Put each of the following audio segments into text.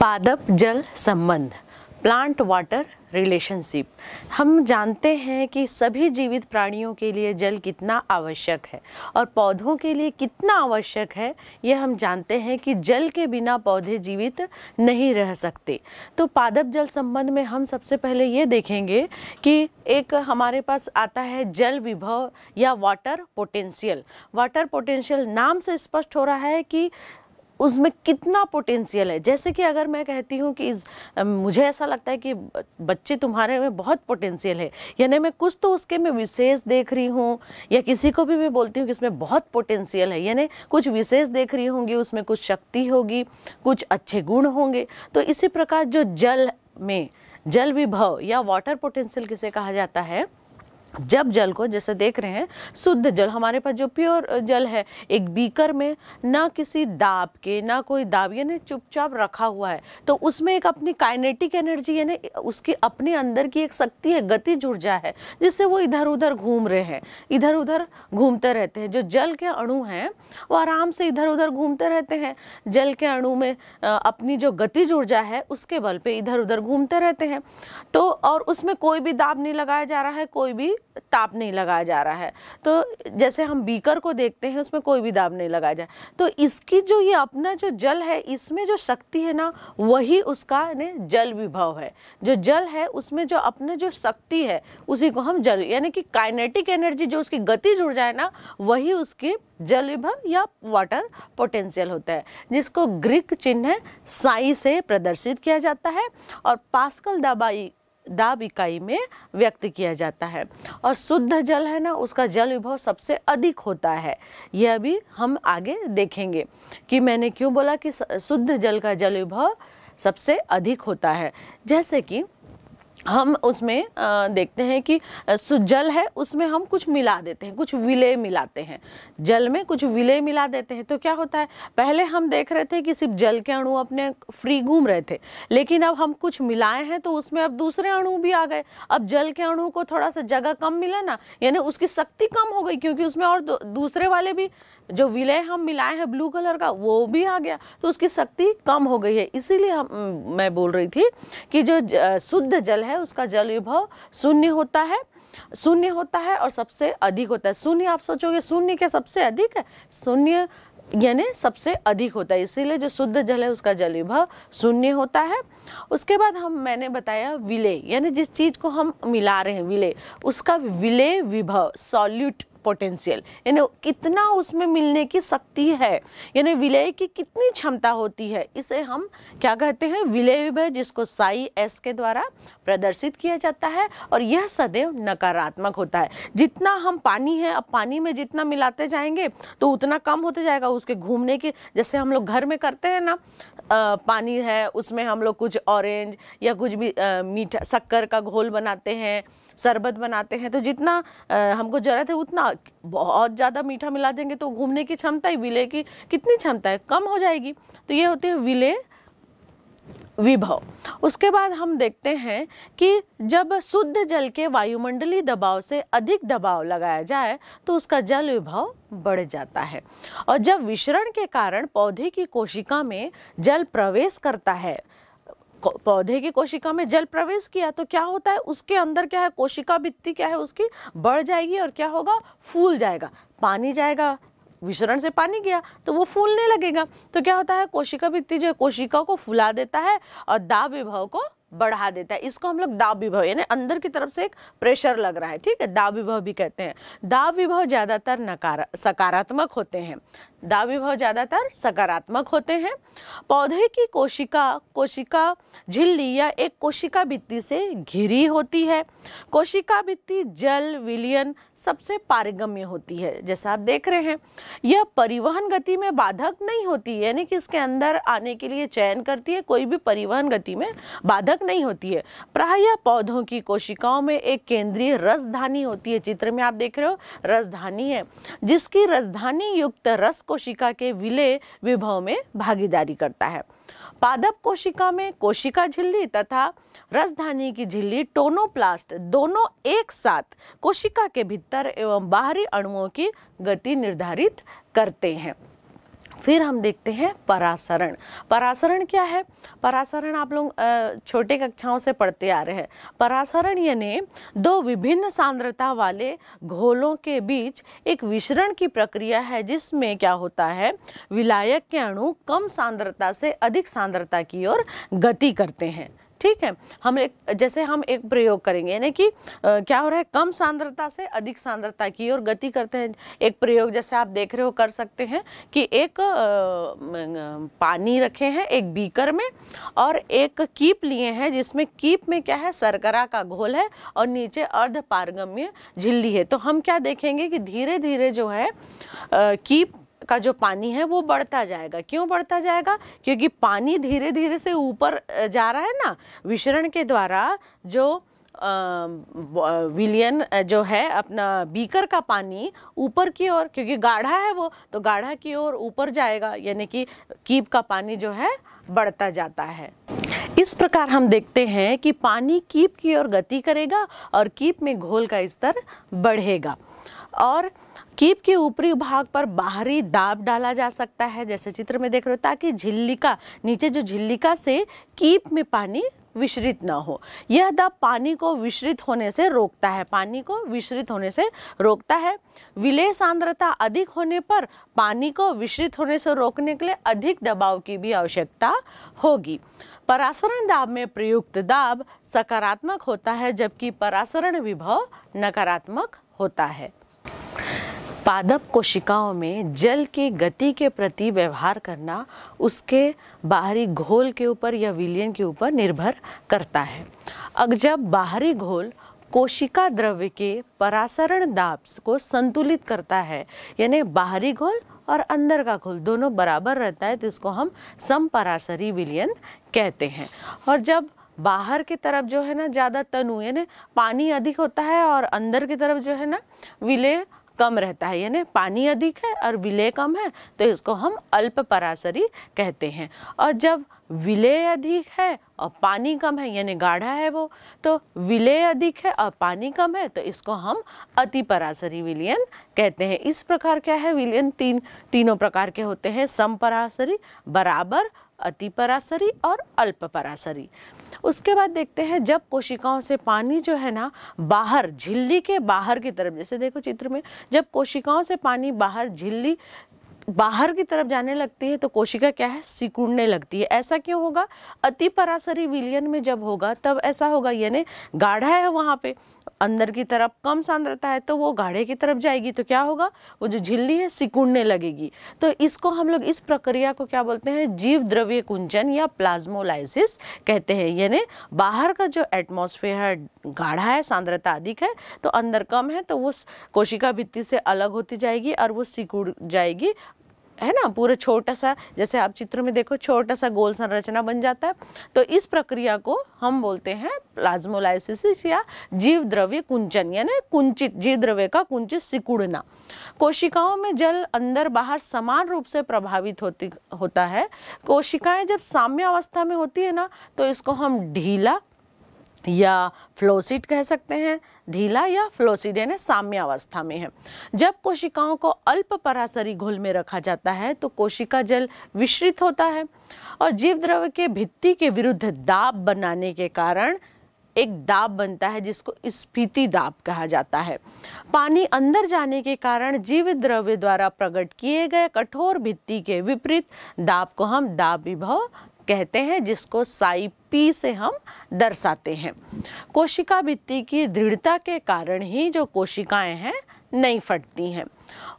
पादप जल संबंध प्लांट वाटर रिलेशनशिप हम जानते हैं कि सभी जीवित प्राणियों के लिए जल कितना आवश्यक है और पौधों के लिए कितना आवश्यक है यह हम जानते हैं कि जल के बिना पौधे जीवित नहीं रह सकते तो पादप जल संबंध में हम सबसे पहले ये देखेंगे कि एक हमारे पास आता है जल विभव या वाटर पोटेंशियल वाटर पोटेंशियल नाम से स्पष्ट हो रहा है कि उसमें कितना पोटेंशियल है जैसे कि अगर मैं कहती हूँ कि इस मुझे ऐसा लगता है कि बच्चे तुम्हारे में बहुत पोटेंशियल है यानी मैं कुछ तो उसके में विशेष देख रही हूँ या किसी को भी मैं बोलती हूँ कि इसमें बहुत पोटेंशियल है यानी कुछ विशेष देख रही होंगी उसमें कुछ शक्ति होगी कुछ अच्छे गुण होंगे तो इसी प्रकार जो जल में जल विभव या वाटर पोटेंशियल किसे कहा जाता है जब जल को जैसे देख रहे हैं शुद्ध जल हमारे पास जो प्योर जल है एक बीकर में ना किसी दाब के ना कोई दाब यानी चुपचाप रखा हुआ है तो उसमें एक अपनी काइनेटिक एनर्जी यानी उसकी अपने अंदर की एक शक्ति है जुड़ जाए है जिससे वो इधर उधर घूम रहे हैं इधर उधर घूमते रहते हैं जो जल के अणु हैं वो आराम से इधर उधर घूमते रहते हैं जल के अणु में अपनी जो गतिज ऊर्जा है उसके बल पर इधर उधर घूमते रहते हैं तो और उसमें कोई भी दाब नहीं लगाया जा रहा है कोई भी ताप नहीं लगाया जा रहा है तो जैसे हम बीकर को देखते हैं उसमें कोई भी दाब नहीं लगाया जाए तो इसकी जो ये अपना जो जल है इसमें जो शक्ति है ना वही उसका जल विभव है जो जल है उसमें जो अपने जो शक्ति है उसी को हम जल यानी कि काइनेटिक एनर्जी जो उसकी गति जुड़ जाए ना वही उसकी जल विभव या वाटर पोटेंशियल होता है जिसको ग्रीक चिन्ह साई से प्रदर्शित किया जाता है और पास्कल दबाई दाब इकाई में व्यक्त किया जाता है और शुद्ध जल है ना उसका जल विभव सबसे अधिक होता है यह भी हम आगे देखेंगे कि मैंने क्यों बोला कि शुद्ध जल का जल विभव सबसे अधिक होता है जैसे कि हम उसमें देखते हैं कि जल है उसमें हम कुछ मिला देते हैं कुछ विलय मिलाते हैं जल में कुछ विलय मिला देते हैं तो क्या होता है पहले हम देख रहे थे कि सिर्फ जल के अणु अपने फ्री घूम रहे थे लेकिन अब हम कुछ मिलाए हैं तो उसमें अब दूसरे अणु भी आ गए अब जल के अणु को थोड़ा सा जगह कम मिला ना यानी उसकी शक्ति कम हो गई क्योंकि उसमें और दूसरे वाले भी जो विलय हम मिलाए हैं ब्लू कलर का वो भी आ गया तो उसकी शक्ति कम हो गई है इसीलिए हम मैं बोल रही थी कि जो शुद्ध जल है है उसका जल विभव शून्य होता है शून्य होता है और सबसे अधिक होता है शून्य आप सोचोगे शून्य क्या सबसे अधिक है शून्य यानी सबसे अधिक होता है इसीलिए जो शुद्ध जल है उसका जल विभव शून्य होता है उसके बाद हम मैंने बताया विलय यानी जिस चीज़ को हम मिला रहे हैं विलय उसका विलय विभव सॉल्यूट पोटेंशियल यानी कितना उसमें मिलने की शक्ति है यानी विलय की कितनी क्षमता होती है इसे हम क्या कहते हैं विलय विभय जिसको साई एस के द्वारा प्रदर्शित किया जाता है और यह सदैव नकारात्मक होता है जितना हम पानी है अब पानी में जितना मिलाते जाएंगे तो उतना कम होते जाएगा उसके घूमने के जैसे हम लोग घर में करते हैं ना पानी है उसमें हम लोग कुछ ऑरेंज या कुछ भी मीठा शक्कर का घोल बनाते हैं शरबत बनाते हैं तो जितना हमको ज़रूरत है उतना बहुत ज़्यादा मीठा मिला देंगे तो घूमने की क्षमता ही विलय की कितनी क्षमता है कम हो जाएगी तो ये होती है विलय विभव उसके बाद हम देखते हैं कि जब शुद्ध जल के वायुमंडलीय दबाव से अधिक दबाव लगाया जाए तो उसका जल विभव बढ़ जाता है और जब विशरण के कारण पौधे की कोशिका में जल प्रवेश करता है पौधे की कोशिका में जल प्रवेश किया तो क्या होता है उसके अंदर क्या है कोशिका भित्ति क्या है उसकी बढ़ जाएगी और क्या होगा फूल जाएगा पानी जाएगा विसरण से पानी गया तो वो फूलने लगेगा तो क्या होता है कोशिका भित्ति जो है कोशिका को फुला देता है और दाब विभव को बढ़ा देता है इसको हम लोग दाब विभव यानी अंदर की तरफ से एक प्रेशर लग रहा है ठीक है दाब विभव भी कहते हैं दाब विभव ज़्यादातर नकार सकारात्मक होते हैं दाविभाव ज़्यादातर सकारात्मक होते हैं पौधे की कोशिका कोशिका झिल्ली या एक कोशिका भित्ति से घिरी होती है कोशिका भित्ति जल विलयन सबसे पारगम्य होती है जैसा आप देख रहे हैं यह परिवहन गति में बाधक नहीं होती यानी कि इसके अंदर आने के लिए चयन करती है कोई भी परिवहन गति में बाधक नहीं होती है प्राय पौधों की कोशिकाओं में एक केंद्रीय रसधानी होती है चित्र में आप देख रहे हो रसधानी है जिसकी रसधानी युक्त रस कोशिका के विलय विभव में भागीदारी करता है पादप कोशिका में कोशिका झिल्ली तथा रसधानी की झिल्ली टोनोप्लास्ट दोनों एक साथ कोशिका के भीतर एवं बाहरी अणुओं की गति निर्धारित करते हैं फिर हम देखते हैं परासरण परासरण क्या है परासरण आप लोग छोटे कक्षाओं से पढ़ते आ रहे हैं परासरण यानी दो विभिन्न सांद्रता वाले घोलों के बीच एक विशरण की प्रक्रिया है जिसमें क्या होता है विलायक के अणु कम सांद्रता से अधिक सांद्रता की ओर गति करते हैं ठीक है हम एक जैसे हम एक प्रयोग करेंगे यानी कि क्या हो रहा है कम सांद्रता से अधिक सांद्रता की ओर गति करते हैं एक प्रयोग जैसे आप देख रहे हो कर सकते हैं कि एक पानी रखे हैं एक बीकर में और एक कीप लिए हैं जिसमें कीप में क्या है सरकरा का घोल है और नीचे अर्ध पारगम्य झिल्ली है तो हम क्या देखेंगे कि धीरे धीरे जो है कीप का जो पानी है वो बढ़ता जाएगा क्यों बढ़ता जाएगा क्योंकि पानी धीरे धीरे से ऊपर जा रहा है ना विशरण के द्वारा जो विलियन जो है अपना बीकर का पानी ऊपर की ओर क्योंकि गाढ़ा है वो तो गाढ़ा की ओर ऊपर जाएगा यानी कि कीप का पानी जो है बढ़ता जाता है इस प्रकार हम देखते हैं कि पानी कीप की ओर गति करेगा और कीप में घोल का स्तर बढ़ेगा और कीप के ऊपरी भाग पर बाहरी दाब डाला जा सकता है जैसे चित्र में देख रहे हो ताकि झिल्लिका नीचे जो झिल्लिका से कीप में पानी विश्रित ना हो यह दाब पानी को विश्रित होने से रोकता है पानी को विश्रित होने से रोकता है विलेय सांद्रता अधिक होने पर पानी को विश्रित होने से रोकने के लिए अधिक दबाव की भी आवश्यकता होगी परासरण दाब में प्रयुक्त दाब सकारात्मक होता है जबकि परासरण विभव नकारात्मक होता है पादप कोशिकाओं में जल की गति के प्रति व्यवहार करना उसके बाहरी घोल के ऊपर या विलियन के ऊपर निर्भर करता है अब जब बाहरी घोल कोशिका द्रव्य के परासरण दाब को संतुलित करता है यानी बाहरी घोल और अंदर का घोल दोनों बराबर रहता है तो इसको हम समपरासरी विलियन कहते हैं और जब बाहर की तरफ जो है ना ज़्यादा तनु यानी पानी अधिक होता है और अंदर की तरफ जो है ना विलय कम रहता है यानी पानी अधिक है और विलय कम है तो इसको हम अल्प पराशरी कहते हैं और जब विलय अधिक है और पानी कम है यानी गाढ़ा है वो तो विलय अधिक है और पानी कम है तो इसको हम अति पराशरी विलियन कहते हैं इस प्रकार क्या है विलियन तीन तीनों प्रकार के होते हैं सम पराशरी बराबर अति पराशरी और अल्प पराशरी उसके बाद देखते हैं जब कोशिकाओं से पानी जो है ना बाहर झिल्ली के बाहर की तरफ जैसे देखो चित्र में जब कोशिकाओं से पानी बाहर झिल्ली बाहर की तरफ जाने लगती है तो कोशिका क्या है सिकुड़ने लगती है ऐसा क्यों होगा अति परासरी विलियन में जब होगा तब ऐसा होगा यानी गाढ़ा है वहाँ पे अंदर की तरफ कम सांद्रता है तो वो गाढ़े की तरफ जाएगी तो क्या होगा वो जो झिल्ली है सिकुड़ने लगेगी तो इसको हम लोग इस प्रक्रिया को क्या बोलते हैं जीव द्रव्य कुंचन या प्लाज्मोलाइसिस कहते हैं यानी बाहर का जो एटमोसफेयर गाढ़ा है सांद्रता अधिक है तो अंदर कम है तो वो कोशिका भित्ति से अलग होती जाएगी और वो सिकुड़ जाएगी है ना पूरा छोटा सा जैसे आप चित्र में देखो छोटा सा गोल संरचना बन जाता है तो इस प्रक्रिया को हम बोलते हैं प्लाज्मोलाइसिस या जीव द्रव्य कुंचन यानी कुंचित जीव द्रव्य का कुंचित सिकुड़ना कोशिकाओं में जल अंदर बाहर समान रूप से प्रभावित होती होता है कोशिकाएं जब साम्य अवस्था में होती है ना तो इसको हम ढीला या फ्लोसिट कह सकते हैं ढीला या फ्लोसीडेन साम्यावस्था में है जब कोशिकाओं को अल्प परासरी घोल में रखा जाता है तो कोशिका जल विश्रित होता है और जीव द्रव के भित्ति के विरुद्ध दाब बनाने के कारण एक दाब बनता है जिसको स्फीति दाब कहा जाता है पानी अंदर जाने के कारण जीव द्रव्य द्वारा प्रकट किए गए कठोर भित्ति के विपरीत दाब को हम दाब विभव कहते हैं जिसको साइपी से हम दर्शाते हैं कोशिका भित्ति की दृढ़ता के कारण ही जो कोशिकाएं हैं नहीं फटती हैं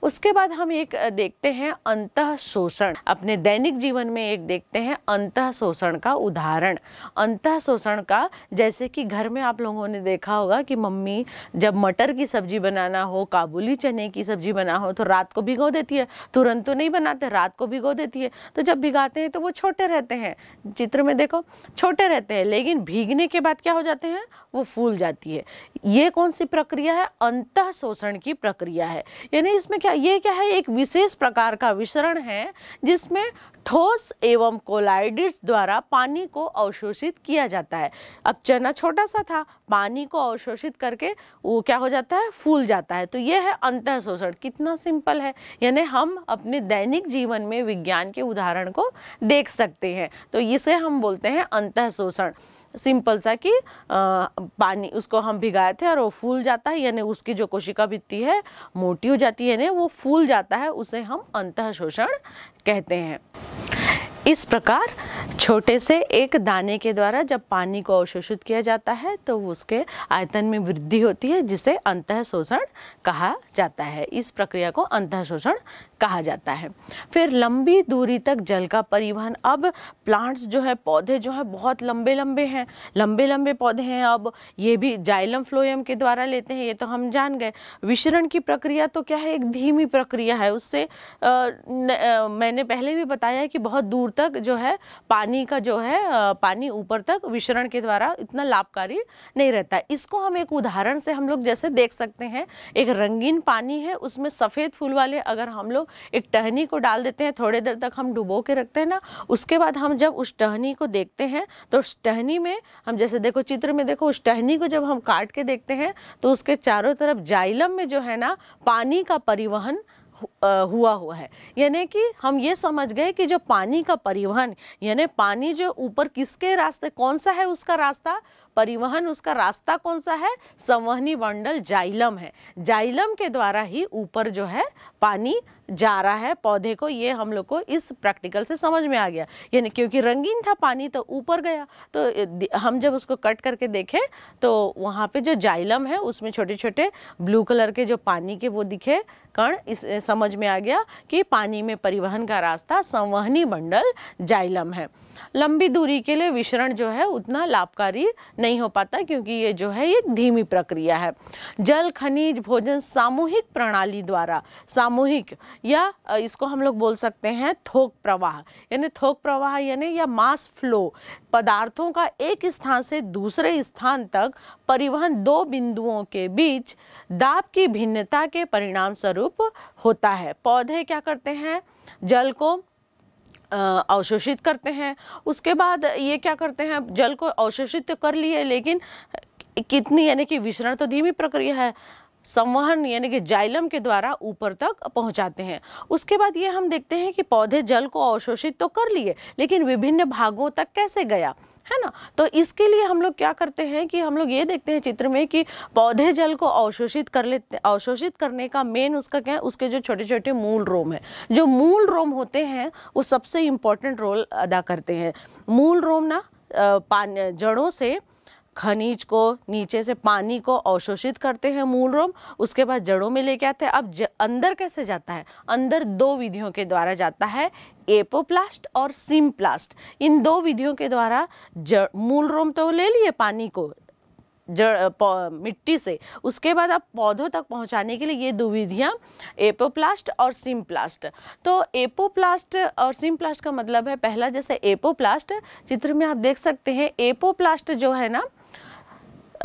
उसके बाद हम एक देखते हैं अंत शोषण अपने दैनिक जीवन में एक देखते हैं अंत शोषण का उदाहरण अंत शोषण का जैसे कि घर में आप लोगों ने देखा होगा कि मम्मी जब मटर की सब्जी बनाना हो काबुली चने की सब्जी बना हो तो रात को भिगो देती है तुरंत तो नहीं बनाते रात को भिगो देती है तो जब भिगाते हैं तो वो छोटे रहते हैं चित्र में देखो छोटे रहते हैं लेकिन भीगने के बाद क्या हो जाते हैं वो फूल जाती है ये कौन सी प्रक्रिया है अंत शोषण की प्रक्रिया है यानी इसमें क्या ये क्या है एक विशेष प्रकार का विसरण है जिसमें ठोस एवं कोलाइडिट्स द्वारा पानी को अवशोषित किया जाता है अब चना छोटा सा था पानी को अवशोषित करके वो क्या हो जाता है फूल जाता है तो ये है अंत शोषण कितना सिंपल है यानी हम अपने दैनिक जीवन में विज्ञान के उदाहरण को देख सकते हैं तो इसे हम बोलते हैं अंत शोषण सिंपल सा कि पानी उसको हम भिगाए थे और वो फूल जाता है यानी उसकी जो कोशिका भित्ति है मोटी हो जाती है यानी वो फूल जाता है उसे हम अंत शोषण कहते हैं इस प्रकार छोटे से एक दाने के द्वारा जब पानी को अवशोषित किया जाता है तो उसके आयतन में वृद्धि होती है जिसे अंत शोषण कहा जाता है इस प्रक्रिया को अंत शोषण कहा जाता है फिर लंबी दूरी तक जल का परिवहन अब प्लांट्स जो है पौधे जो है बहुत लंबे लंबे हैं लंबे लंबे पौधे हैं अब ये भी जाइलम फ्लोयम के द्वारा लेते हैं ये तो हम जान गए विशरण की प्रक्रिया तो क्या है एक धीमी प्रक्रिया है उससे आ, न, आ, मैंने पहले भी बताया कि बहुत दूर तक तक जो है पानी का जो है पानी ऊपर तक विशरण के द्वारा इतना लाभकारी नहीं रहता इसको हम एक उदाहरण से हम लोग जैसे देख सकते हैं एक रंगीन पानी है उसमें सफ़ेद फूल वाले अगर हम लोग एक टहनी को डाल देते हैं थोड़ी देर तक हम डुबो के रखते हैं ना उसके बाद हम जब उस टहनी को देखते हैं तो उस टहनी में हम जैसे देखो चित्र में देखो उस टहनी को जब हम काट के देखते हैं तो उसके चारों तरफ जाइलम में जो है ना पानी का परिवहन हुआ हुआ है यानी कि हम ये समझ गए कि जो पानी का परिवहन यानी पानी जो ऊपर किसके रास्ते कौन सा है उसका रास्ता परिवहन उसका रास्ता कौन सा है संवहनी मंडल जाइलम है जाइलम के द्वारा ही ऊपर जो है पानी जा रहा है पौधे को ये हम लोग को इस प्रैक्टिकल से समझ में आ गया यानी क्योंकि रंगीन था पानी तो ऊपर गया तो हम जब उसको कट करके देखें तो वहाँ पे जो जाइलम है उसमें छोटे छोटे ब्लू कलर के जो पानी के वो दिखे कण इस समझ में आ गया कि पानी में परिवहन का रास्ता संवहनी मंडल जाइलम है लंबी दूरी के लिए विशरण जो है उतना लाभकारी नहीं हो पाता क्योंकि ये जो है ये धीमी प्रक्रिया है जल खनिज भोजन सामूहिक प्रणाली द्वारा सामूहिक या इसको हम लोग बोल सकते हैं थोक प्रवाह यानी थोक प्रवाह यानी या मास फ्लो पदार्थों का एक स्थान से दूसरे स्थान तक परिवहन दो बिंदुओं के बीच दाब की भिन्नता के परिणाम स्वरूप होता है पौधे क्या करते हैं जल को अवशोषित करते हैं उसके बाद ये क्या करते हैं जल को अवशोषित तो कर लिए लेकिन कितनी यानी कि विसरण तो धीमी प्रक्रिया है संवहन यानी कि जाइलम के द्वारा ऊपर तक पहुंचाते हैं उसके बाद ये हम देखते हैं कि पौधे जल को अवशोषित तो कर लिए लेकिन विभिन्न भागों तक कैसे गया है ना तो इसके लिए हम लोग क्या करते हैं कि हम लोग ये देखते हैं चित्र में कि पौधे जल को अवशोषित कर लेते अवशोषित करने का मेन उसका क्या है उसके जो छोटे छोटे मूल रोम है जो मूल रोम होते हैं वो सबसे इम्पोर्टेंट रोल अदा करते हैं मूल रोम ना पान जड़ों से खनिज को नीचे से पानी को अवशोषित करते हैं मूल रोम उसके बाद जड़ों में लेके आते हैं अब ज, अंदर कैसे जाता है अंदर दो विधियों के द्वारा जाता है एपोप्लास्ट और सिम्प्लास्ट इन दो विधियों के द्वारा जड़ मूल रोम तो ले लिए पानी को जड़ मिट्टी से उसके बाद अब पौधों तक पहुंचाने के लिए ये दो विधियाँ एपोप्लास्ट और सिम्प्लास्ट तो एपोप्लास्ट और सिम्प्लास्ट का मतलब है पहला जैसे एपोप्लास्ट चित्र में आप देख सकते हैं एपोप्लास्ट जो है ना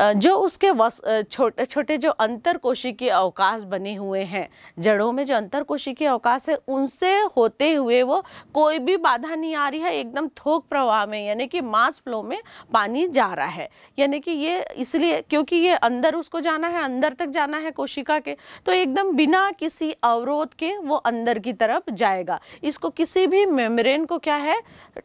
जो उसके छोटे छोटे जो अंतर कोशिकीय अवकाश बने हुए हैं जड़ों में जो अंतर कोशिकीय अवकाश है उनसे होते हुए वो कोई भी बाधा नहीं आ रही है एकदम थोक प्रवाह में यानी कि मास फ्लो में पानी जा रहा है यानी कि ये इसलिए क्योंकि ये अंदर उसको जाना है अंदर तक जाना है कोशिका के तो एकदम बिना किसी अवरोध के वो अंदर की तरफ जाएगा इसको किसी भी मेम्ब्रेन को क्या है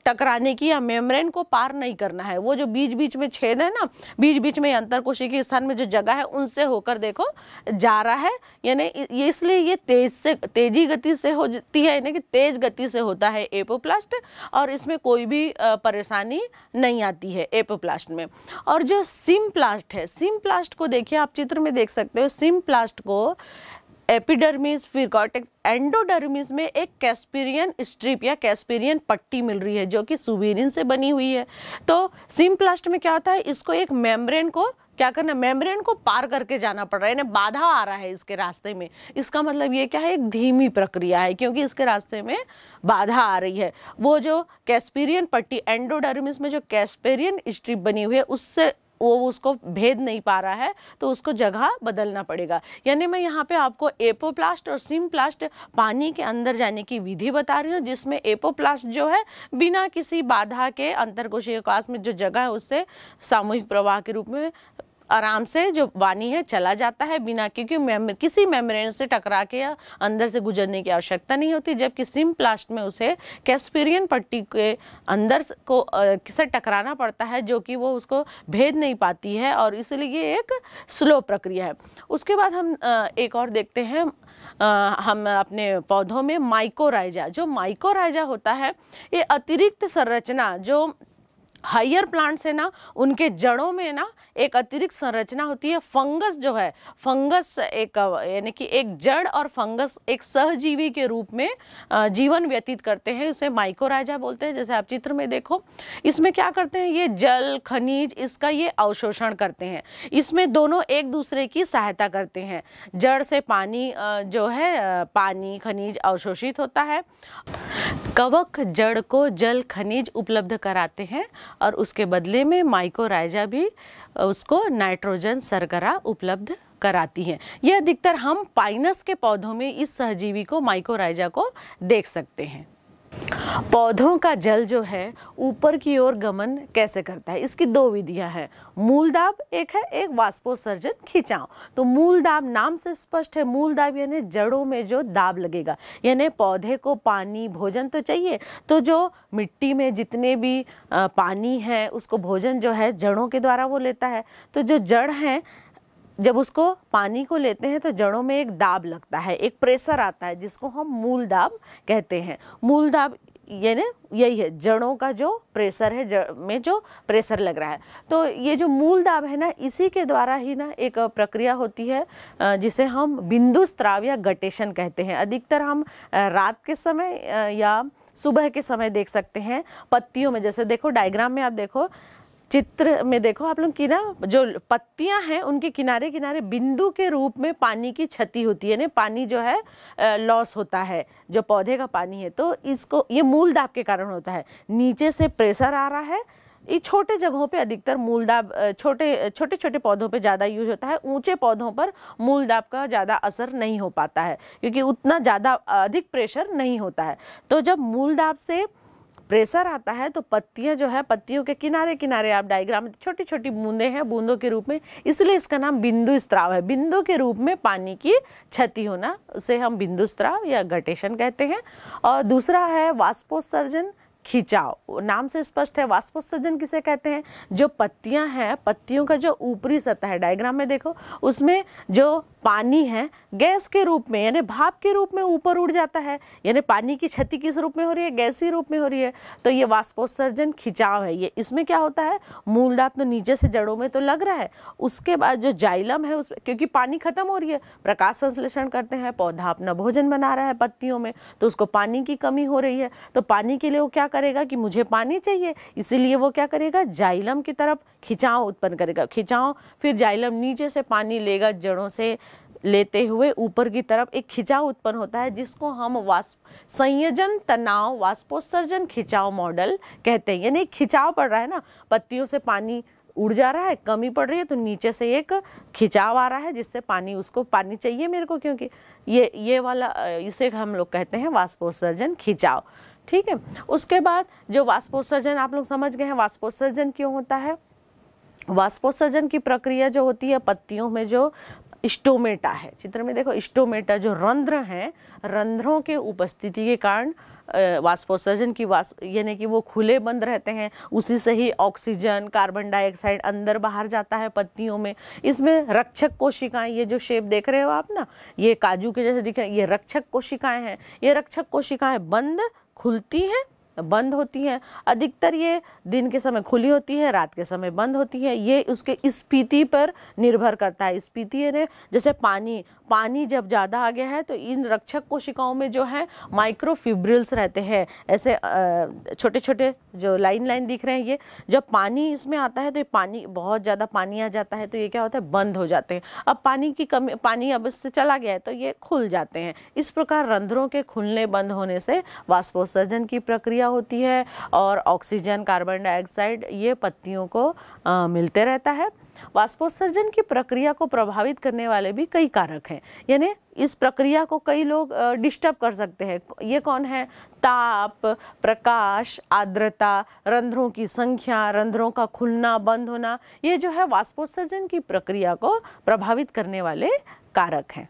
टकराने की या मेम्ब्रेन को पार नहीं करना है वो जो बीच बीच में छेद है ना बीच बीच में अंतर के स्थान में जो जगह है उनसे होकर देखो जा रहा है यानी ये इसलिए ये तेज से तेजी गति से होती है यानी कि तेज गति से होता है एपोप्लास्ट और इसमें कोई भी परेशानी नहीं आती है एपोप्लास्ट में और जो सिम प्लास्ट है सिम प्लास्ट को देखिए आप चित्र में देख सकते हो सिम प्लास्ट को एपिडर्मिस फिर कॉर्टेक्स एंडोडर्मिस में एक कैस्पिरियन स्ट्रिप या कैस्पिरियन पट्टी मिल रही है जो कि सुबेरिन से बनी हुई है तो सिम्प्लास्ट में क्या होता है इसको एक मेम्ब्रेन को क्या करना मेम्ब्रेन को पार करके जाना पड़ रहा है यानी बाधा आ रहा है इसके रास्ते में इसका मतलब ये क्या है एक धीमी प्रक्रिया है क्योंकि इसके रास्ते में बाधा आ रही है वो जो कैस्पेरियन पट्टी एंडोडर्मिस में जो कैस्पेरियन स्ट्रिप बनी हुई है उससे वो उसको भेद नहीं पा रहा है तो उसको जगह बदलना पड़ेगा यानी मैं यहाँ पे आपको एपोप्लास्ट और सिमप्लास्ट पानी के अंदर जाने की विधि बता रही हूँ जिसमें एपोप्लास्ट जो है बिना किसी बाधा के अंतरकोशीय कोशिकाश में जो जगह है उससे सामूहिक प्रवाह के रूप में आराम से जो वानी है चला जाता है बिना क्योंकि मेम्र किसी मेम्ब्रेन से टकरा के या अंदर से गुजरने की आवश्यकता नहीं होती जबकि प्लास्ट में उसे कैस्पिरियन पट्टी के अंदर को से टकराना पड़ता है जो कि वो उसको भेज नहीं पाती है और इसलिए एक स्लो प्रक्रिया है उसके बाद हम एक और देखते हैं हम अपने पौधों में माइकोराइजा जो माइकोराइजा होता है ये अतिरिक्त संरचना जो हायर प्लांट्स है ना उनके जड़ों में ना एक अतिरिक्त संरचना होती है फंगस जो है फंगस एक यानी कि एक जड़ और फंगस एक सहजीवी के रूप में जीवन व्यतीत करते हैं उसे माइकोराजा बोलते हैं जैसे आप चित्र में देखो इसमें क्या करते हैं ये जल खनिज इसका ये अवशोषण करते हैं इसमें दोनों एक दूसरे की सहायता करते हैं जड़ से पानी जो है पानी खनिज अवशोषित होता है कवक जड़ को जल खनिज उपलब्ध कराते हैं और उसके बदले में माइकोराइजा भी उसको नाइट्रोजन सरगरा उपलब्ध कराती हैं यह अधिकतर हम पाइनस के पौधों में इस सहजीवी को माइकोराइजा को देख सकते हैं पौधों का जल जो है ऊपर की ओर गमन कैसे करता है इसकी दो विधियां हैं मूल दाब एक है एक वाष्पोसर्जन खिंचाव तो मूल दाब नाम से स्पष्ट है मूल दाब यानी जड़ों में जो दाब लगेगा यानी पौधे को पानी भोजन तो चाहिए तो जो मिट्टी में जितने भी पानी है उसको भोजन जो है जड़ों के द्वारा वो लेता है तो जो जड़ हैं जब उसको पानी को लेते हैं तो जड़ों में एक दाब लगता है एक प्रेशर आता है जिसको हम मूल दाब कहते हैं मूल दाब यानी यही है जड़ों का जो प्रेशर है जड़ में जो प्रेशर लग रहा है तो ये जो मूल दाब है ना इसी के द्वारा ही ना एक प्रक्रिया होती है जिसे हम बिंदु स्त्राव या गटेशन कहते हैं अधिकतर हम रात के समय या सुबह के समय देख सकते हैं पत्तियों में जैसे देखो डायग्राम में आप देखो चित्र में देखो आप लोग की ना जो पत्तियां हैं उनके किनारे किनारे बिंदु के रूप में पानी की क्षति होती है ना पानी जो है लॉस होता है जो पौधे का पानी है तो इसको ये मूल दाब के कारण होता है नीचे से प्रेशर आ रहा है ये छोटे जगहों पे अधिकतर मूल दाब छोटे छोटे छोटे पौधों पे ज़्यादा यूज होता है ऊंचे पौधों पर मूल दाब का ज़्यादा असर नहीं हो पाता है क्योंकि उतना ज़्यादा अधिक प्रेशर नहीं होता है तो जब मूल दाब से प्रेशर आता है तो पत्तियाँ जो है पत्तियों के किनारे किनारे आप डायग्राम छोटी छोटी बूंदे हैं बूंदों के रूप में इसलिए इसका नाम बिंदु स्त्राव है बिंदु के रूप में पानी की क्षति होना उसे हम बिंदु स्त्राव या गटेशन कहते हैं और दूसरा है वाष्पोत्सर्जन खिंचाव नाम से स्पष्ट है वाष्पोत्सर्जन किसे कहते हैं जो पत्तियां हैं पत्तियों का जो ऊपरी सतह है डायग्राम में देखो उसमें जो पानी है गैस के रूप में यानी भाप के रूप में ऊपर उड़ जाता है यानी पानी की क्षति किस रूप में हो रही है गैसी रूप में हो रही है तो ये वाष्पोत्सर्जन खिंचाव है ये इसमें क्या होता है मूलदाप तो नीचे से जड़ों में तो लग रहा है उसके बाद जो जाइलम है उस क्योंकि पानी खत्म हो रही है प्रकाश संश्लेषण करते हैं पौधा अपना भोजन बना रहा है पत्तियों में तो उसको पानी की कमी हो रही है तो पानी के लिए वो क्या करेगा कि मुझे पानी चाहिए इसीलिए वो क्या करेगा जाइलम की तरफ खिंचाव उत्पन्न करेगा खिंचाव फिर जाइलम नीचे से पानी लेगा जड़ों से लेते हुए ऊपर की तरफ एक खिंचाव उत्पन्न होता है जिसको हम वास्प संयोजन तनाव वाष्पोत्सर्जन खिंचाव मॉडल कहते हैं यानी खिंचाव पड़ रहा है ना पत्तियों से पानी उड़ जा रहा है कमी पड़ रही है तो नीचे से एक खिंचाव आ रहा है जिससे पानी उसको पानी चाहिए मेरे को क्योंकि ये ये वाला इसे हम लोग कहते हैं वाष्पोत्सर्जन खिंचाव ठीक है उसके बाद जो वाष्पोत्सर्जन आप लोग समझ गए हैं वाष्पोत्सर्जन क्यों होता है वाष्पोत्सर्जन की प्रक्रिया जो होती है पत्तियों में जो इष्टोमेटा है चित्र में देखो इष्टोमेटा जो रंध्र हैं रंध्रों के उपस्थिति के कारण वाष्पोत्सर्जन की वास यानी कि वो खुले बंद रहते हैं उसी से ही ऑक्सीजन कार्बन डाइऑक्साइड अंदर बाहर जाता है पत्तियों में इसमें रक्षक कोशिकाएं ये जो शेप देख रहे हो आप ना ये काजू के जैसे दिख रहे हैं ये रक्षक कोशिकाएं हैं ये रक्षक कोशिकाएं बंद खुलती हैं बंद होती हैं अधिकतर ये दिन के समय खुली होती है रात के समय बंद होती हैं ये उसके स्पीति पर निर्भर करता है स्पीति ने जैसे पानी पानी जब ज़्यादा आ गया है तो इन रक्षक कोशिकाओं में जो है माइक्रोफिब्रिल्स रहते हैं ऐसे छोटे छोटे जो लाइन लाइन दिख रहे हैं ये जब पानी इसमें आता है तो ये पानी बहुत ज़्यादा पानी आ जाता है तो ये क्या होता है बंद हो जाते हैं अब पानी की कमी पानी अब इससे चला गया है तो ये खुल जाते हैं इस प्रकार रंध्रों के खुलने बंद होने से वाष्पोत्सर्जन की प्रक्रिया होती है और ऑक्सीजन कार्बन डाइऑक्साइड ये पत्तियों को आ, मिलते रहता है वाष्पोत्सर्जन की प्रक्रिया को प्रभावित करने वाले भी कई कारक हैं यानी इस प्रक्रिया को कई लोग डिस्टर्ब कर सकते हैं ये कौन है ताप प्रकाश आर्द्रता रंध्रों की संख्या रंध्रों का खुलना बंद होना ये जो है वाष्पोत्सर्जन की प्रक्रिया को प्रभावित करने वाले कारक हैं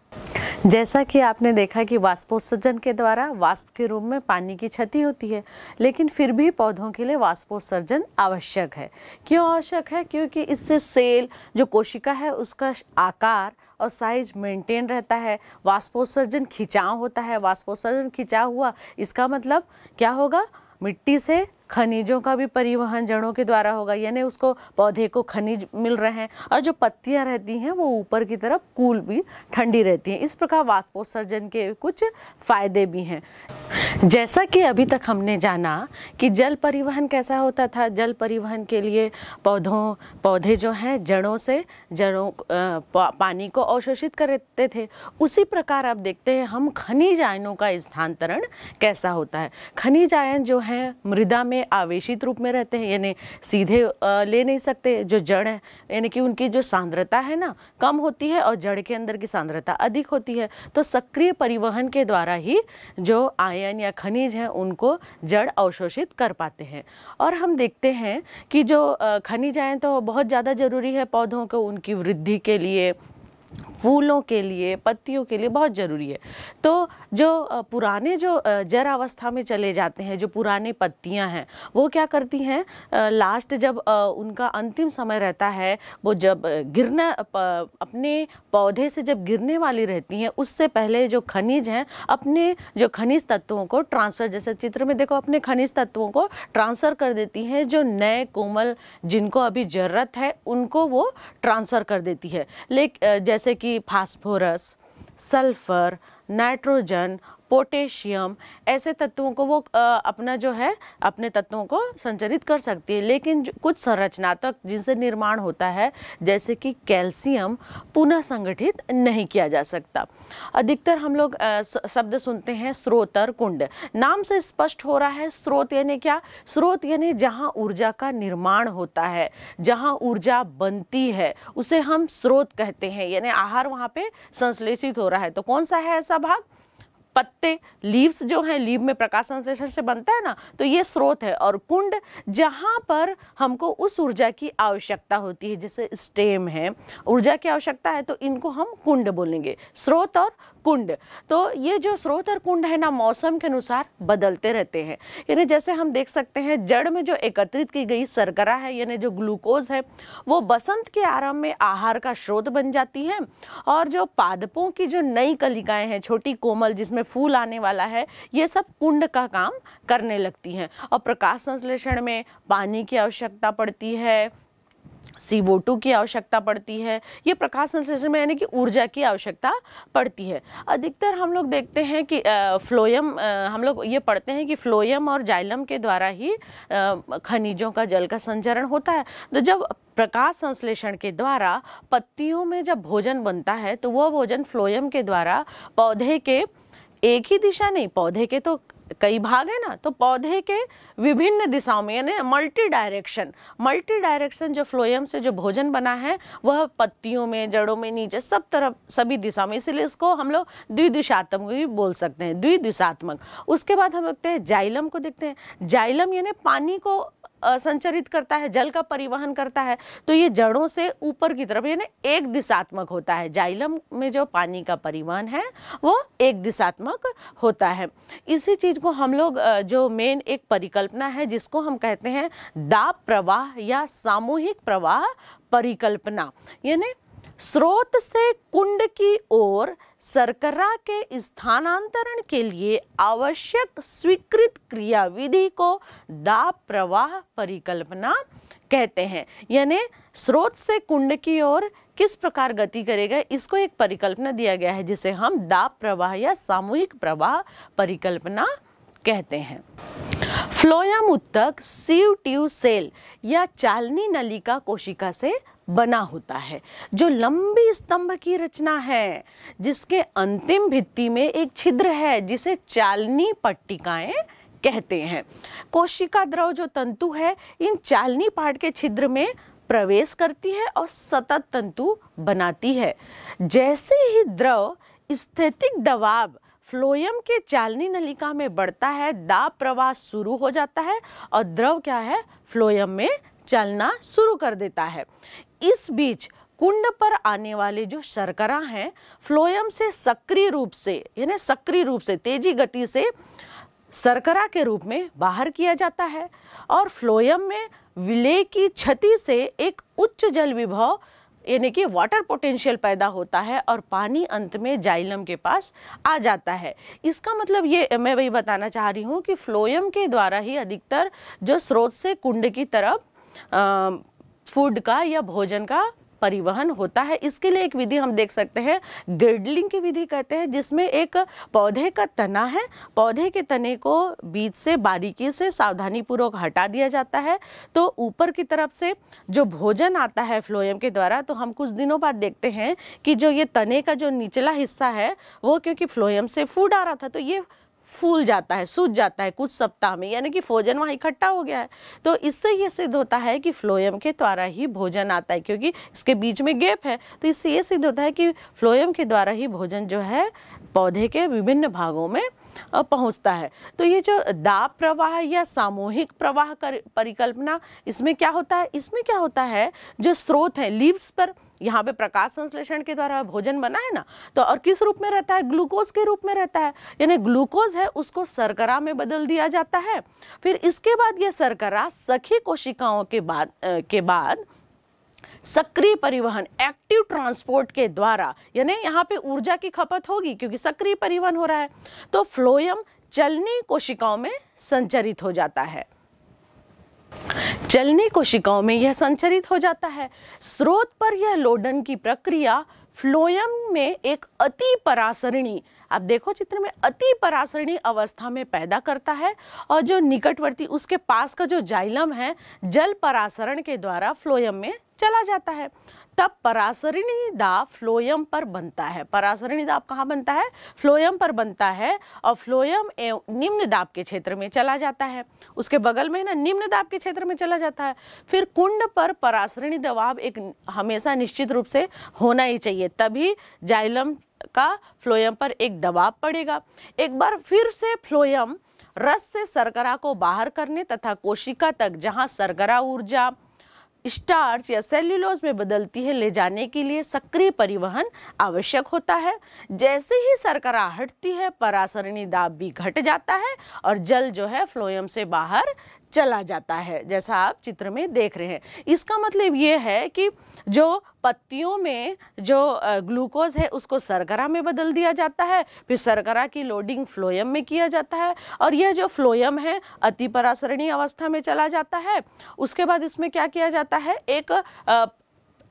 जैसा कि आपने देखा कि वाष्पोत्सर्जन के द्वारा वाष्प के रूप में पानी की क्षति होती है लेकिन फिर भी पौधों के लिए वाष्पोत्सर्जन आवश्यक है क्यों आवश्यक है क्योंकि इससे सेल जो कोशिका है उसका आकार और साइज मेंटेन रहता है वाष्पोत्सर्जन खिंचाव होता है वाष्पोत्सर्जन खिंचाव हुआ इसका मतलब क्या होगा मिट्टी से खनिजों का भी परिवहन जड़ों के द्वारा होगा यानी उसको पौधे को खनिज मिल रहे हैं और जो पत्तियाँ रहती हैं वो ऊपर की तरफ कूल भी ठंडी रहती हैं इस प्रकार वाष्पोत्सर्जन के कुछ फायदे भी हैं जैसा कि अभी तक हमने जाना कि जल परिवहन कैसा होता था जल परिवहन के लिए पौधों पौधे जो हैं जड़ों से जड़ों पानी को अवशोषित करते थे उसी प्रकार आप देखते हैं हम खनिज आयनों का स्थानांतरण कैसा होता है खनिज आयन जो हैं मृदा में हैं आवेशित रूप में रहते हैं यानी सीधे ले नहीं सकते जो जड़ है यानी कि उनकी जो सांद्रता है ना कम होती है और जड़ के अंदर की सांद्रता अधिक होती है तो सक्रिय परिवहन के द्वारा ही जो आयन या खनिज हैं उनको जड़ अवशोषित कर पाते हैं और हम देखते हैं कि जो खनिज आयन तो बहुत ज़्यादा ज़रूरी है पौधों को उनकी वृद्धि के लिए फूलों के लिए पत्तियों के लिए बहुत ज़रूरी है तो जो पुराने जो जर अवस्था में चले जाते हैं जो पुराने पत्तियां हैं वो क्या करती हैं लास्ट जब उनका अंतिम समय रहता है वो जब गिरना अपने पौधे से जब गिरने वाली रहती हैं उससे पहले जो खनिज हैं अपने जो खनिज तत्वों को ट्रांसफ़र जैसे चित्र में देखो अपने खनिज तत्वों को ट्रांसफ़र कर देती हैं जो नए कोमल जिनको अभी ज़रूरत है उनको वो ट्रांसफ़र कर देती है लेकिन जैसे जैसे कि फास्फोरस सल्फर नाइट्रोजन पोटेशियम ऐसे तत्वों को वो अपना जो है अपने तत्वों को संचरित कर सकती है लेकिन कुछ संरचनात्मक जिनसे निर्माण होता है जैसे कि कैल्शियम पुनः संगठित नहीं किया जा सकता अधिकतर हम लोग शब्द सुनते हैं स्रोतर कुंड नाम से स्पष्ट हो रहा है स्रोत यानी क्या स्रोत यानी जहाँ ऊर्जा का निर्माण होता है जहाँ ऊर्जा बनती है उसे हम स्रोत कहते हैं यानी आहार वहाँ पे संश्लेषित हो रहा है तो कौन सा है ऐसा भाग पत्ते लीव्स जो हैं लीव में प्रकाश संश्लेषण से बनता है ना तो ये स्रोत है और कुंड जहाँ पर हमको उस ऊर्जा की आवश्यकता होती है जैसे स्टेम है ऊर्जा की आवश्यकता है तो इनको हम कुंड बोलेंगे स्रोत और कुंड तो ये जो स्रोत और कुंड है ना मौसम के अनुसार बदलते रहते हैं यानी जैसे हम देख सकते हैं जड़ में जो एकत्रित की गई सरकरा है यानी जो ग्लूकोज है वो बसंत के आराम में आहार का स्रोत बन जाती है और जो पादपों की जो नई कलिकाएं हैं छोटी कोमल जिसमें फूल आने वाला है ये सब कुंड का काम करने लगती हैं और प्रकाश संश्लेषण में पानी की आवश्यकता पड़ती है सी टू की आवश्यकता पड़ती है ये प्रकाश संश्लेषण में यानी कि ऊर्जा की आवश्यकता पड़ती है अधिकतर हम लोग देखते हैं कि फ्लोयम हम लोग ये पढ़ते हैं कि फ्लोयम और जाइलम के द्वारा ही खनिजों का जल का संचरण होता है तो जब प्रकाश संश्लेषण के द्वारा पत्तियों में जब भोजन बनता है तो वह भोजन फ्लोयम के द्वारा पौधे के एक ही दिशा नहीं पौधे के तो कई भाग है ना तो पौधे के विभिन्न दिशाओं में यानी मल्टी डायरेक्शन मल्टी डायरेक्शन जो फ्लोएम से जो भोजन बना है वह पत्तियों में जड़ों में नीचे सब तरफ सभी दिशाओं में इसलिए इसको हम लोग द्विदिशात्मक भी बोल सकते हैं द्विदिशात्मक उसके बाद हम लगते हैं जाइलम को देखते हैं जाइलम यानी पानी को संचरित करता है जल का परिवहन करता है तो ये जड़ों से ऊपर की तरफ यानी एक दिशात्मक होता है जाइलम में जो पानी का परिवहन है वो एक दिशात्मक होता है इसी चीज़ को हम लोग जो मेन एक परिकल्पना है जिसको हम कहते हैं दाब प्रवाह या सामूहिक प्रवाह परिकल्पना यानी स्रोत से कुंड की ओर सरकरा के स्थानांतरण के लिए आवश्यक स्वीकृत क्रियाविधि को दाब प्रवाह परिकल्पना कहते हैं यानी स्रोत से कुंड की ओर किस प्रकार गति करेगा इसको एक परिकल्पना दिया गया है जिसे हम दाब प्रवाह या सामूहिक प्रवाह परिकल्पना कहते हैं फ्लोयम उत्तक सीव ट्यूब सेल या चालनी नली का कोशिका से बना होता है जो लंबी स्तंभ की रचना है जिसके अंतिम भित्ति में एक छिद्र है जिसे चालनी पट्टिकाएं कहते हैं कोशिका द्रव जो तंतु है इन चालनी पाट के छिद्र में प्रवेश करती है और सतत तंतु बनाती है जैसे ही द्रव स्थितिक दबाव फ्लोयम के चालनी नलिका में बढ़ता है दाब प्रवाह शुरू हो जाता है और द्रव क्या है फ्लोयम में चलना शुरू कर देता है इस बीच कुंड पर आने वाले जो शर्करा हैं फ्लोयम से सक्रिय रूप से यानी सक्रिय रूप से तेजी गति से शर्करा के रूप में बाहर किया जाता है और फ्लोयम में विलय की क्षति से एक उच्च जल विभव यानी कि वाटर पोटेंशियल पैदा होता है और पानी अंत में जाइलम के पास आ जाता है इसका मतलब ये मैं वही बताना चाह रही हूँ कि फ्लोयम के द्वारा ही अधिकतर जो स्रोत से कुंड की तरफ फूड का या भोजन का परिवहन होता है इसके लिए एक विधि हम देख सकते हैं ग्रिडलिंग की विधि कहते हैं जिसमें एक पौधे का तना है पौधे के तने को बीच से बारीकी से सावधानीपूर्वक हटा दिया जाता है तो ऊपर की तरफ से जो भोजन आता है फ्लोएम के द्वारा तो हम कुछ दिनों बाद देखते हैं कि जो ये तने का जो निचला हिस्सा है वो क्योंकि फ्लोएम से फूड आ रहा था तो ये फूल जाता है सूज जाता है कुछ सप्ताह में यानी कि भोजन वहाँ इकट्ठा हो गया है तो इससे ये सिद्ध होता है कि फ्लोएम के द्वारा ही भोजन आता है क्योंकि इसके बीच में गैप है तो इससे ये सिद्ध होता है कि फ्लोएम के द्वारा ही भोजन जो है पौधे के विभिन्न भागों में पहुंचता है तो ये जो दाब प्रवाह या सामूहिक प्रवाह कर परिकल्पना इसमें क्या होता है इसमें क्या होता है जो स्रोत है लीव्स पर यहाँ पे प्रकाश संश्लेषण के द्वारा भोजन बना है ना तो और किस रूप में रहता है ग्लूकोज के रूप में रहता है यानी ग्लूकोज है उसको सरकरा में बदल दिया जाता है फिर इसके बाद ये सरकरा सखी कोशिकाओं के बाद के बाद सक्रिय परिवहन एक्टिव ट्रांसपोर्ट के द्वारा यानी यहाँ पे ऊर्जा की खपत होगी क्योंकि सक्रिय परिवहन हो रहा है तो फ्लोयम चलनी कोशिकाओं में संचरित हो जाता है चलने कोशिकाओं में यह संचरित हो जाता है स्रोत पर यह लोडन की प्रक्रिया फ्लोयम में एक अति परासरणी आप देखो चित्र में अति परासरणी अवस्था में पैदा करता है और जो निकटवर्ती उसके पास का जो जाइलम है जल परासरण के द्वारा फ्लोयम में चला जाता है तब परासरिणी दाब फ्लोयम पर बनता है परासरिणी दाब कहाँ बनता है फ्लोयम पर बनता है और फ्लोयम निम्न दाब के क्षेत्र में चला जाता है उसके बगल में ना निम्न दाब के क्षेत्र में चला जाता है फिर कुंड पर परासरिणी दबाव एक हमेशा निश्चित रूप से होना ही चाहिए तभी जाइलम का फ्लोयम पर एक दबाव पड़ेगा एक बार फिर से फ्लोयम रस से सरकरा को बाहर करने तथा कोशिका तक जहाँ सरकरा ऊर्जा स्टार्च या सेल्यूलोज में बदलती है ले जाने के लिए सक्रिय परिवहन आवश्यक होता है जैसे ही सरकरा हटती है परासरणी दाब भी घट जाता है और जल जो है फ्लोयम से बाहर चला जाता है जैसा आप चित्र में देख रहे हैं इसका मतलब ये है कि जो पत्तियों में जो ग्लूकोज है उसको सरकरा में बदल दिया जाता है फिर सरकरा की लोडिंग फ्लोयम में किया जाता है और यह जो फ्लोयम है अति परासरणीय अवस्था में चला जाता है उसके बाद इसमें क्या किया जाता है एक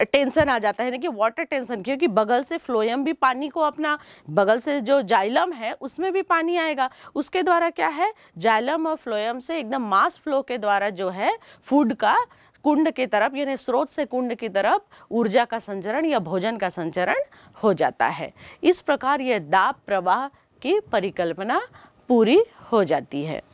टेंशन आ जाता है यानी कि वाटर टेंशन क्योंकि बगल से फ्लोयम भी पानी को अपना बगल से जो जाइलम है उसमें भी पानी आएगा उसके द्वारा क्या है जाइलम और फ्लोयम से एकदम मास फ्लो के द्वारा जो है फूड का कुंड की तरफ यानी स्रोत से कुंड की तरफ ऊर्जा का संचरण या भोजन का संचरण हो जाता है इस प्रकार यह दाब प्रवाह की परिकल्पना पूरी हो जाती है